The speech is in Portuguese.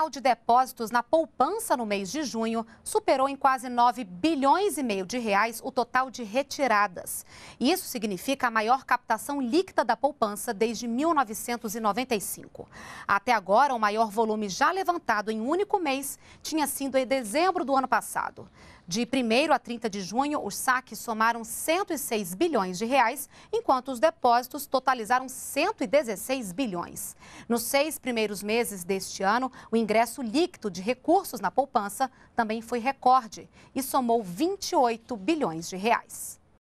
total de depósitos na poupança no mês de junho superou em quase 9 bilhões e meio de reais o total de retiradas. Isso significa a maior captação líquida da poupança desde 1995. Até agora, o maior volume já levantado em um único mês tinha sido em dezembro do ano passado. De 1 a 30 de junho, os saques somaram 106 bilhões de reais, enquanto os depósitos totalizaram 116 bilhões. Nos seis primeiros meses deste ano, o ingresso líquido de recursos na poupança também foi recorde e somou 28 bilhões de reais.